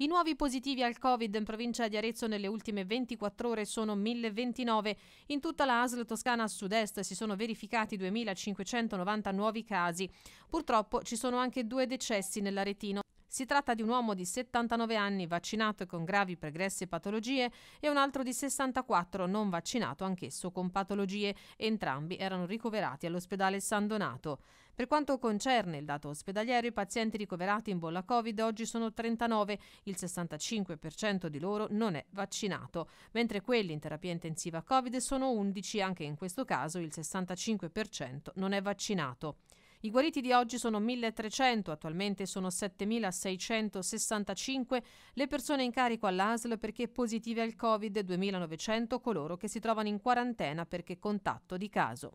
I nuovi positivi al Covid in provincia di Arezzo nelle ultime 24 ore sono 1029. In tutta la ASL Toscana a sud-est si sono verificati 2590 nuovi casi. Purtroppo ci sono anche due decessi nell'Aretino. Si tratta di un uomo di 79 anni vaccinato e con gravi pregresse patologie e un altro di 64 non vaccinato anch'esso con patologie. Entrambi erano ricoverati all'ospedale San Donato. Per quanto concerne il dato ospedaliero, i pazienti ricoverati in bolla Covid oggi sono 39, il 65% di loro non è vaccinato, mentre quelli in terapia intensiva Covid sono 11, anche in questo caso il 65% non è vaccinato. I guariti di oggi sono 1.300, attualmente sono 7.665 le persone in carico all'ASL perché positive al Covid, 2.900 coloro che si trovano in quarantena perché contatto di caso.